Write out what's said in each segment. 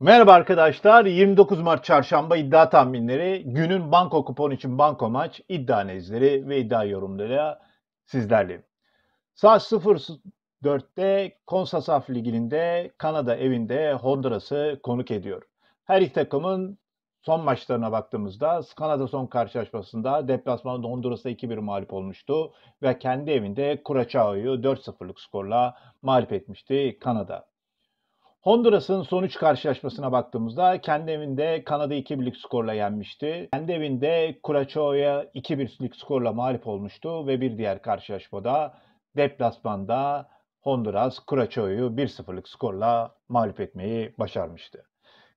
Merhaba arkadaşlar. 29 Mart Çarşamba iddia tahminleri, günün banko kupon için banko maç, iddia nezleri ve iddia yorumları sizlerle. Saat 04'te Konsasaf Ligi'nde Kanada evinde Honduras'ı konuk ediyor. Her iki takımın son maçlarına baktığımızda Kanada son karşılaşmasında deplasmanda Honduras'a 2-1 mağlup olmuştu ve kendi evinde Curaçao'yu 4-0'lık skorla mağlup etmişti Kanada. Honduras'ın sonuç 3 karşılaşmasına baktığımızda kendi evinde Kanada 2-1'lik skorla yenmişti. Kendi evinde Kuraço'ya 2-1'lik skorla mağlup olmuştu ve bir diğer karşılaşmada deplasmanda Honduras Kuraço'yu 1-0'lık skorla mağlup etmeyi başarmıştı.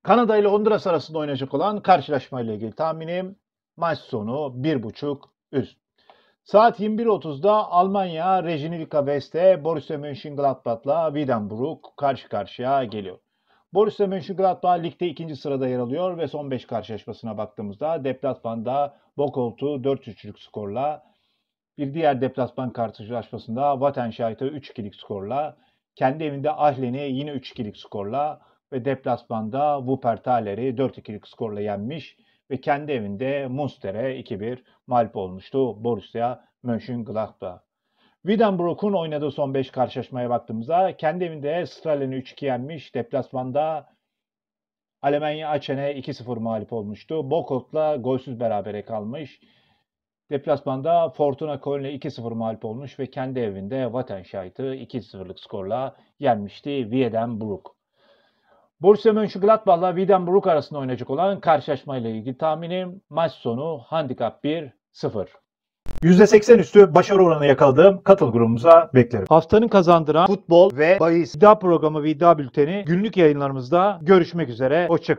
Kanada ile Honduras arasında oynayacak olan karşılaşma ile ilgili tahminim maç sonu 1.5 üst. Saat 21.30'da Almanya Rejinilka West'te Borussia Mönchengladbach'la Wiedenbrück karşı karşıya geliyor. Borussia Mönchengladbach ligde ikinci sırada yer alıyor ve son 5 karşılaşmasına baktığımızda deplasmanda Bokolt'u 4-3'lük skorla bir diğer deplasman karşılaşmasında Wattenscheid'e 3-2'lik skorla, kendi evinde Ahlen'i yine 3-2'lik skorla ve deplasmanda Wuppertaler'i 4-2'lik skorla yenmiş ve kendi evinde Munster'e 2-1 mağlup olmuştu Borussia Mönchengladbach. Wiedenbrook'un oynadığı son 5 karşılaşmaya baktığımızda kendi evinde Strahlen'i 3-2 yenmiş. Deplasmanda Alemanya Açen'e 2-0 mağlup olmuştu. Bokotla golsüz berabere kalmış. Deplasmanda Fortuna Köln'e 2-0 mağlup olmuş ve kendi evinde Vatenscheid'i 2-0'lık skorla yenmişti Wiedenbrook. Borussia Mönchengladbach'la Wiedenbrück arasında oynayacak olan karşılaşmayla ilgili tahminim maç sonu handikap 1-0. %80 üstü başarı oranı yakaladığım katıl grubumuza beklerim. Haftanın kazandıran futbol ve bahis iddia programı ve iddia bülteni günlük yayınlarımızda görüşmek üzere. Hoşçakalın.